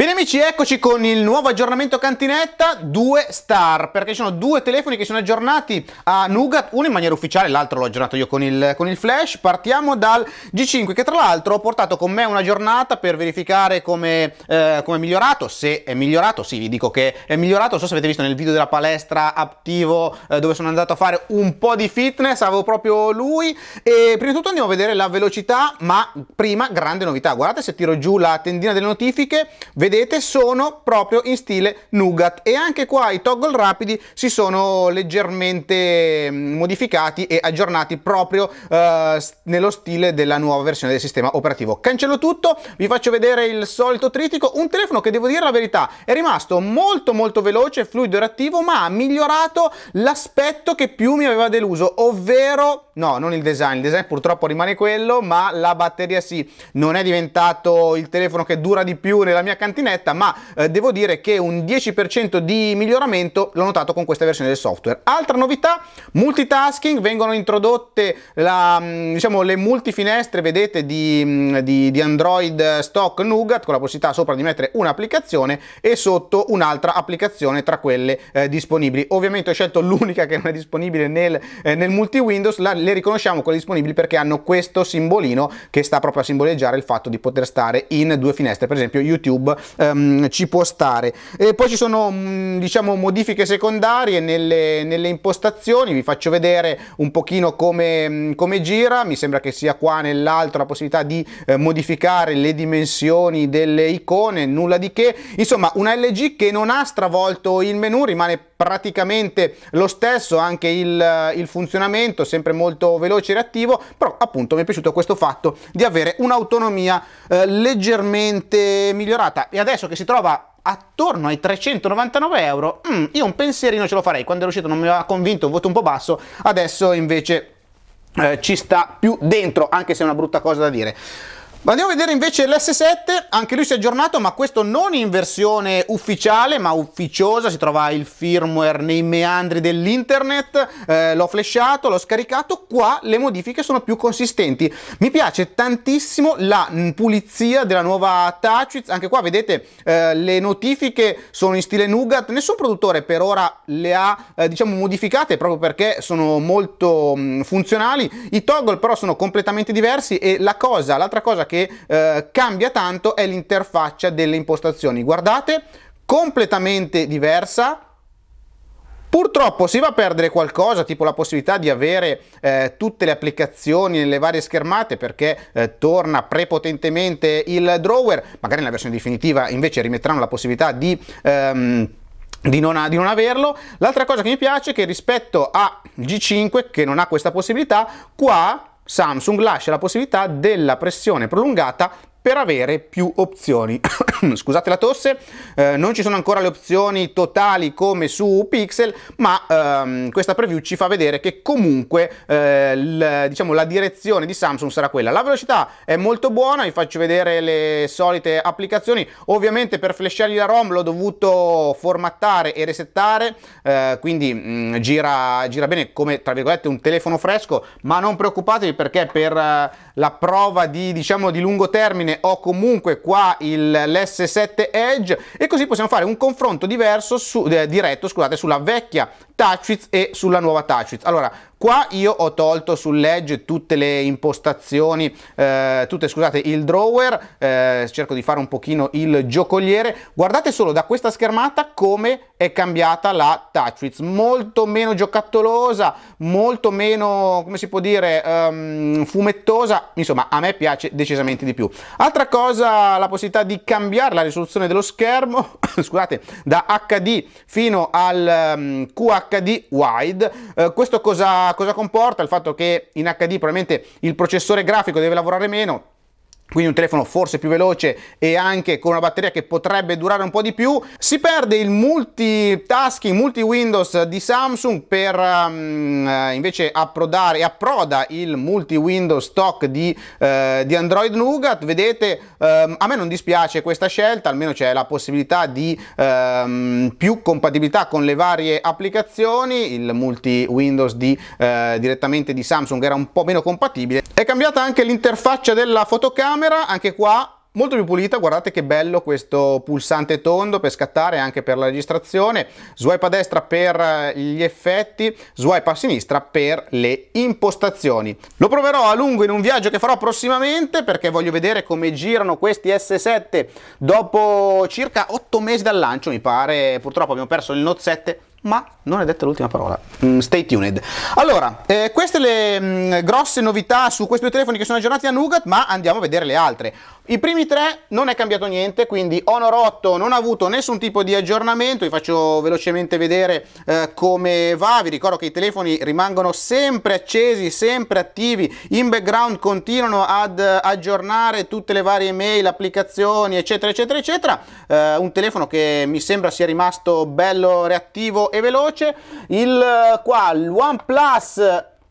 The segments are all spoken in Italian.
Bene amici, eccoci con il nuovo aggiornamento cantinetta 2 star, perché ci sono due telefoni che sono aggiornati a Nougat, uno in maniera ufficiale, l'altro l'ho aggiornato io con il, con il, flash. Partiamo dal G5 che tra l'altro ho portato con me una giornata per verificare come, eh, come è migliorato, se è migliorato, sì vi dico che è migliorato, non so se avete visto nel video della palestra attivo eh, dove sono andato a fare un po' di fitness, avevo proprio lui e prima di tutto andiamo a vedere la velocità, ma prima grande novità, guardate se tiro giù la tendina delle notifiche, vedete vedete sono proprio in stile nougat e anche qua i toggle rapidi si sono leggermente mm, modificati e aggiornati proprio eh, nello stile della nuova versione del sistema operativo. Cancello tutto, vi faccio vedere il solito tritico, un telefono che devo dire la verità è rimasto molto molto veloce, fluido e reattivo ma ha migliorato l'aspetto che più mi aveva deluso, ovvero no non il design, il design purtroppo rimane quello ma la batteria sì, non è diventato il telefono che dura di più nella mia cantina patinetta, ma eh, devo dire che un 10% di miglioramento l'ho notato con questa versione del software. Altra novità, multitasking, vengono introdotte la, mm, diciamo, le multifinestre, vedete, di, mm, di, di Android stock Nougat, con la possibilità sopra di mettere un'applicazione e sotto un'altra applicazione tra quelle eh, disponibili. Ovviamente ho scelto l'unica che non è disponibile nel, eh, nel multi-Windows, le riconosciamo quelle disponibili perché hanno questo simbolino che sta proprio a simboleggiare il fatto di poter stare in due finestre, per esempio YouTube ehm, ci può stare. E poi ci sono mm, diciamo, modifiche secondarie nelle, nelle, impostazioni, vi faccio vedere un pochino come, mm, come gira, mi sembra che sia qua nell'altro la possibilità di eh, modificare le dimensioni delle icone, nulla di che, insomma una LG che non ha stravolto il menu, rimane praticamente lo stesso, anche il, il funzionamento sempre molto veloce e reattivo, però appunto mi è piaciuto questo fatto di avere un'autonomia eh, leggermente migliorata e adesso che si trova attorno ai 399 euro, mm, io un pensierino ce lo farei, quando era uscito non mi aveva convinto, un voto un po' basso, adesso invece eh, ci sta più dentro, anche se è una brutta cosa da dire. Ma andiamo a vedere invece l'S7, anche lui si è aggiornato, ma questo non in versione ufficiale, ma ufficiosa, si trova il firmware nei meandri dell'internet, eh, l'ho flashato, l'ho scaricato, qua le modifiche sono più consistenti. Mi piace tantissimo la pulizia della nuova TouchWiz, anche qua vedete eh, le notifiche sono in stile Nougat, nessun produttore per ora le ha eh, diciamo modificate proprio perché sono molto mh, funzionali, i toggle però sono completamente diversi e la cosa, l'altra cosa che eh, cambia tanto è l'interfaccia delle impostazioni. Guardate, completamente diversa, Purtroppo si va a perdere qualcosa, tipo la possibilità di avere eh, tutte le applicazioni nelle varie schermate perché eh, torna prepotentemente il drawer, magari nella versione definitiva invece rimetteranno la possibilità di... Ehm, di non, di non, averlo. L'altra cosa che mi piace è che rispetto a G5 che non ha questa possibilità, qua Samsung lascia la possibilità della pressione prolungata per avere più opzioni. Scusate la tosse, eh, non ci sono ancora le opzioni totali come su Pixel, ma ehm, questa preview ci fa vedere che comunque eh, l, diciamo, la direzione di Samsung sarà quella. La velocità è molto buona, vi faccio vedere le solite applicazioni. Ovviamente per flashargli la ROM l'ho dovuto formattare e resettare, eh, quindi mh, mm, gira, gira, bene come tra virgolette un telefono fresco, ma non preoccupatevi perché per eh, la prova di, diciamo, di lungo termine N ho comunque qua l'S7 Edge e così possiamo fare un confronto diverso su, eh, diretto scusate, sulla vecchia TouchWiz e sulla nuova TouchWiz. Allora, Qua io ho tolto sull'edge tutte le impostazioni, eh, tutte scusate il drawer, eh, cerco di fare un pochino il giocoliere. Guardate solo da questa schermata come è cambiata la Touchwiz, molto meno giocattolosa, molto meno, come si può dire, um, fumettosa, insomma a me piace decisamente di più. Altra cosa, la possibilità di cambiare la risoluzione dello schermo, scusate, da HD fino al um, ehm, QHD wide. Eh, questo cosa cosa comporta? Il fatto che in HD probabilmente il processore grafico deve lavorare meno, quindi un telefono forse più veloce e anche con una batteria che potrebbe durare un po' di più. Si perde il multitasking, multi Windows di Samsung per um, invece approdare e approda il multi Windows stock di, eh, di Android Nougat. Vedete, ehm, a me non dispiace questa scelta, almeno c'è la possibilità di ehm, più compatibilità con le varie applicazioni. Il multi Windows di, eh, direttamente di Samsung era un po' meno compatibile. È cambiata anche l'interfaccia della fotocamera camera, anche qua molto più pulita guardate che bello questo pulsante tondo per scattare anche per la registrazione swipe a destra per eh, gli effetti swipe a sinistra per le impostazioni lo proverò a lungo in un viaggio che farò prossimamente perché voglio vedere come girano questi S7 dopo circa 8 mesi dal lancio mi pare purtroppo abbiamo perso il Note 7 ma non è detta l'ultima parola. Mm, stay tuned. Allora, eh, queste le mm, grosse novità su questi due telefoni che sono aggiornati a Nougat, ma andiamo a vedere le altre. I primi tre non è cambiato niente, quindi Honor 8 non ha avuto nessun tipo di aggiornamento, vi faccio velocemente vedere eh, come va, vi ricordo che i telefoni rimangono sempre accesi, sempre attivi, in background continuano ad eh, aggiornare tutte le varie mail, applicazioni eccetera eccetera eccetera, eh, un telefono che mi sembra sia rimasto bello reattivo e veloce, il eh, qua, il OnePlus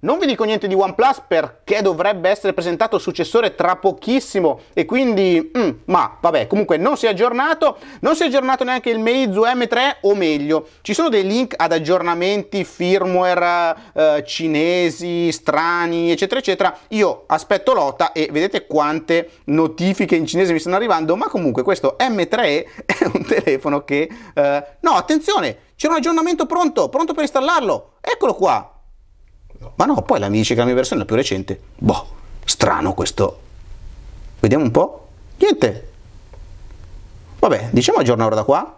non vi dico niente di OnePlus perché dovrebbe essere presentato il successore tra pochissimo e quindi, mm, ma vabbè, comunque non si è aggiornato, non si è aggiornato neanche il Meizu M3 o meglio, ci sono dei link ad aggiornamenti firmware eh, cinesi, strani, eccetera, eccetera. Io aspetto l'OTA e vedete quante notifiche in cinese mi stanno arrivando, ma comunque questo M3 è un telefono che... Eh, no, attenzione, c'è un aggiornamento pronto, pronto per installarlo, eccolo qua. Ma no, poi la Michi, versione è la più recente, boh, strano questo. Vediamo un po'. Niente. Vabbè, diciamo aggiorna ora da qua.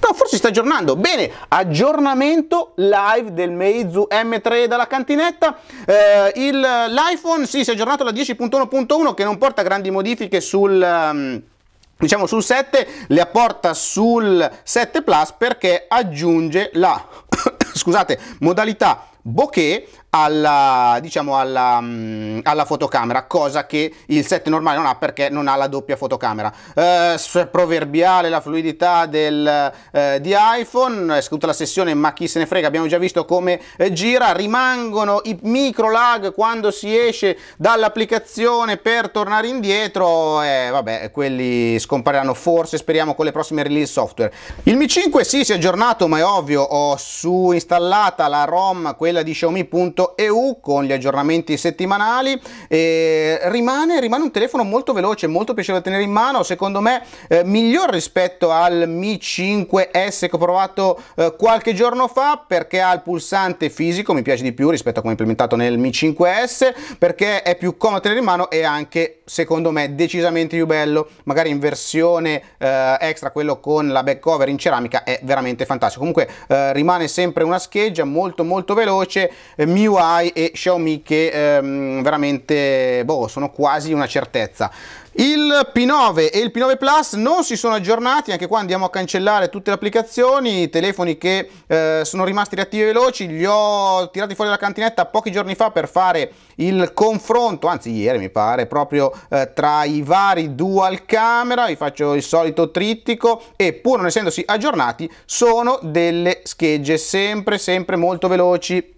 No, forse sta aggiornando. Bene, aggiornamento live del Meizu M3 dalla cantinetta. Eh, L'iPhone sì, si è aggiornato alla 10.1.1 che non porta grandi modifiche sul... Um, diciamo sul 7 le apporta sul 7 Plus perché aggiunge la scusate, modalità bokeh alla, diciamo alla, mm, alla, fotocamera, cosa che il set normale non ha perché non ha la doppia fotocamera. Eh, proverbiale la fluidità del, eh, di iPhone, è scaduta la sessione ma chi se ne frega, abbiamo già visto come eh, gira, rimangono i micro lag quando si esce dall'applicazione per tornare indietro e eh, vabbè, quelli scompariranno forse, speriamo con le prossime release software. Il Mi 5 sì, si è aggiornato, ma è ovvio, ho su installata la ROM, quella quella di Xiaomi.eu con gli aggiornamenti settimanali e rimane, rimane, un telefono molto veloce, molto piacevole da tenere in mano, secondo me eh, miglior rispetto al Mi 5S che ho provato eh, qualche giorno fa perché ha il pulsante fisico, mi piace di più rispetto a come implementato nel Mi 5S perché è più comodo tenere in mano e anche secondo me decisamente più bello, magari in versione eh, extra quello con la back cover in ceramica è veramente fantastico, comunque eh, rimane sempre una scheggia molto molto veloce voce eh, MIUI e Xiaomi che ehm, veramente boh, sono quasi una certezza. Il P9 e il P9 Plus non si sono aggiornati, anche qua andiamo a cancellare tutte le applicazioni, i telefoni che eh, sono rimasti reattivi e veloci, li ho tirati fuori dalla cantinetta pochi giorni fa per fare il confronto, anzi ieri mi pare, proprio eh, tra i vari dual camera, vi faccio il solito trittico e pur non essendosi aggiornati sono delle schegge sempre sempre molto veloci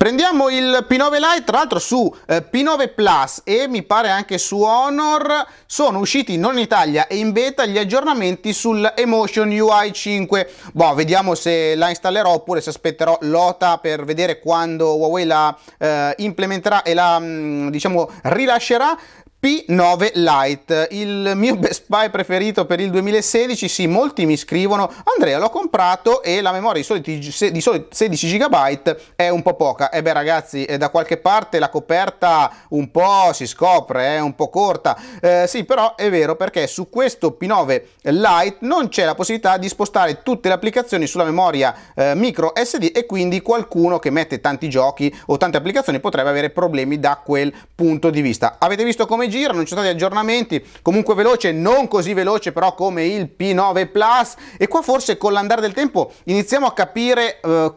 Prendiamo il P9 Lite, tra l'altro su eh, P9 Plus e mi pare anche su Honor sono usciti non in Italia e in beta gli aggiornamenti sul Emotion UI 5. Boh, vediamo se la installerò oppure se aspetterò l'OTA per vedere quando Huawei la eh, implementerà e la mm, diciamo rilascerà. P9 Lite, il mio Best Buy preferito per il 2016, sì, molti mi scrivono "Andrea, l'ho comprato e la memoria di soli 16 GB è un po' poca". E eh beh ragazzi, da qualche parte la coperta un po' si scopre, è un po' corta. Eh, sì, però è vero perché su questo P9 Lite non c'è la possibilità di spostare tutte le applicazioni sulla memoria eh, micro SD e quindi qualcuno che mette tanti giochi o tante applicazioni potrebbe avere problemi da quel punto di vista. Avete visto come gira, non ci sono stati aggiornamenti, comunque veloce, non così veloce però come il P9 Plus e qua forse con l'andare del tempo iniziamo a capire eh,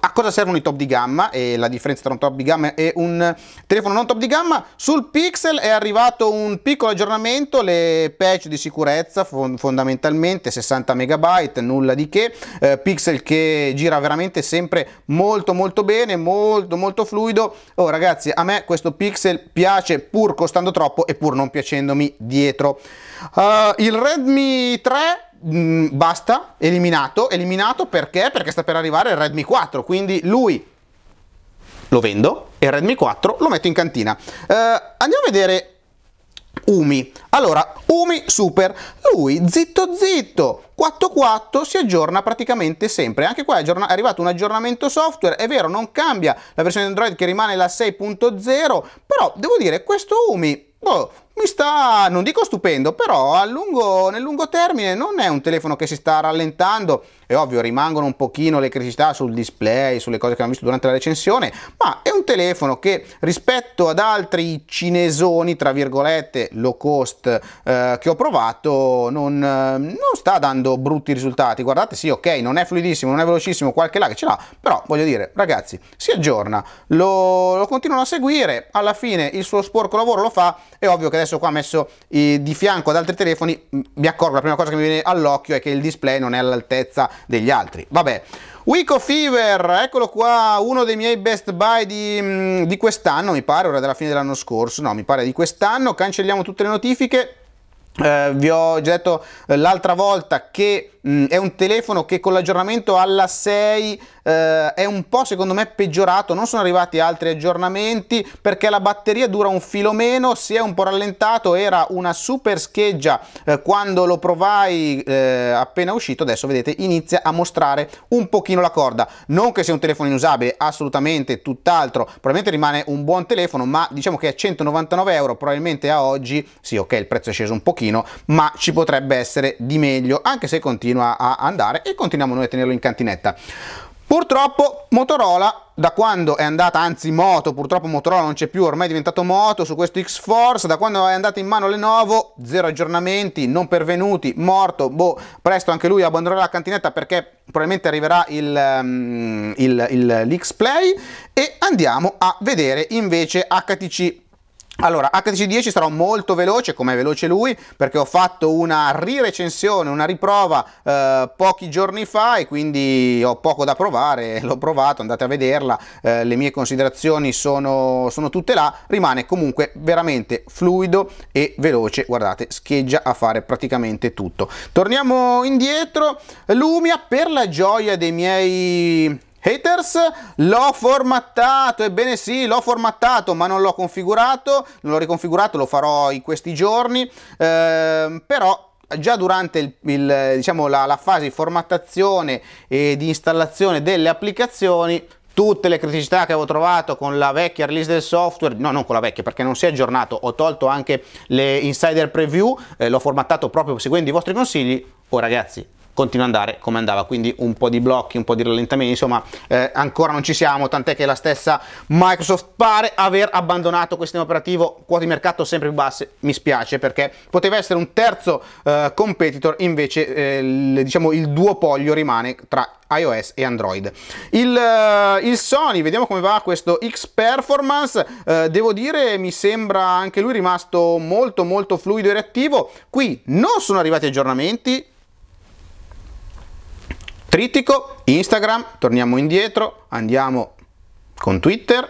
a cosa servono i top di gamma e la differenza tra un top di gamma e un telefono non top di gamma sul Pixel è arrivato un piccolo aggiornamento le patch di sicurezza fondamentalmente 60 MB nulla di che eh, Pixel che gira veramente sempre molto molto bene molto molto fluido oh ragazzi a me questo Pixel piace pur costando troppo e pur non piacendomi dietro uh, il Redmi 3 mh, mm, basta, eliminato, eliminato perché? Perché sta per arrivare il Redmi 4, quindi lui lo vendo e il Redmi 4 lo metto in cantina. Eh, andiamo a vedere Umi. Allora, Umi Super, lui zitto zitto, 4.4 si aggiorna praticamente sempre. Anche qua è, è, arrivato un aggiornamento software, è vero, non cambia la versione Android che rimane la 6.0, però devo dire questo Umi, boh, mi sta, non dico stupendo, però a lungo, nel lungo termine non è un telefono che si sta rallentando, è ovvio rimangono un pochino le criticità sul display, sulle cose che abbiamo visto durante la recensione, ma è un telefono che rispetto ad altri cinesoni, tra virgolette, low cost eh, che ho provato, non, eh, non, sta dando brutti risultati, guardate sì ok, non è fluidissimo, non è velocissimo, qualche lag ce l'ha, però voglio dire ragazzi, si aggiorna, lo, lo continuano a seguire, alla fine il suo sporco lavoro lo fa, è ovvio che adesso qua messo eh, di fianco ad altri telefoni mi accorgo, la prima cosa che mi viene all'occhio è che il display non è all'altezza degli altri. Vabbè. Wico Fever, eccolo qua, uno dei miei best buy di, di quest'anno, mi pare, ora della fine dell'anno scorso, no, mi pare di quest'anno, cancelliamo tutte le notifiche, eh, vi ho già detto eh, l'altra volta che mh, mm, è un telefono che con l'aggiornamento alla 6 eh, è un po' secondo me peggiorato, non sono arrivati altri aggiornamenti perché la batteria dura un filo meno, si è un po' rallentato, era una super scheggia eh, quando lo provai eh, appena uscito, adesso vedete inizia a mostrare un pochino la corda, non che sia un telefono inusabile, assolutamente tutt'altro, probabilmente rimane un buon telefono, ma diciamo che a 199 euro probabilmente a oggi, sì ok il prezzo è sceso un pochino, ma ci potrebbe essere di meglio, anche se continua continua a andare e continuiamo noi a tenerlo in cantinetta. Purtroppo Motorola da quando è andata, anzi Moto, purtroppo Motorola non c'è più, ormai è diventato Moto su questo X-Force, da quando è andata in mano Lenovo, zero aggiornamenti, non pervenuti, morto, boh, presto anche lui abbandonerà la cantinetta perché probabilmente arriverà il, um, il, il, l'X-Play e andiamo a vedere invece HTC allora, HTC10 sarà molto veloce, come è veloce lui, perché ho fatto una rirecensione, una riprova eh, pochi giorni fa e quindi ho poco da provare, l'ho provato, andate a vederla, eh, le mie considerazioni sono, sono, tutte là, rimane comunque veramente fluido e veloce, guardate, scheggia a fare praticamente tutto. Torniamo indietro, Lumia per la gioia dei miei Haters? L'ho formattato, ebbene sì, l'ho formattato, ma non l'ho configurato, non l'ho riconfigurato, lo farò in questi giorni, ehm, però già durante il, il, diciamo, la, la fase di formattazione e di installazione delle applicazioni tutte le criticità che avevo trovato con la vecchia release del software, no non con la vecchia perché non si è aggiornato, ho tolto anche le insider preview, eh, l'ho formattato proprio seguendo i vostri consigli, oh ragazzi continua ad andare come andava quindi un po' di blocchi un po' di rallentamenti insomma eh, ancora non ci siamo tant'è che la stessa Microsoft pare aver abbandonato questo sistema operativo quote di mercato sempre più basse mi spiace perché poteva essere un terzo eh, competitor invece eh, il, diciamo il duopolio rimane tra iOS e Android il, eh, il Sony vediamo come va questo X Performance eh, devo dire mi sembra anche lui rimasto molto molto fluido e reattivo qui non sono arrivati aggiornamenti trittico, Instagram, torniamo indietro, andiamo con Twitter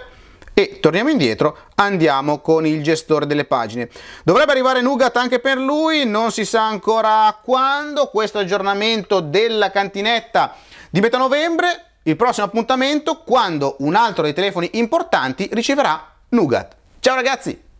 e torniamo indietro, andiamo con il gestore delle pagine. Dovrebbe arrivare Nugat anche per lui, non si sa ancora quando, questo aggiornamento della cantinetta di metà novembre, il prossimo appuntamento quando un altro dei telefoni importanti riceverà Nugat. Ciao ragazzi!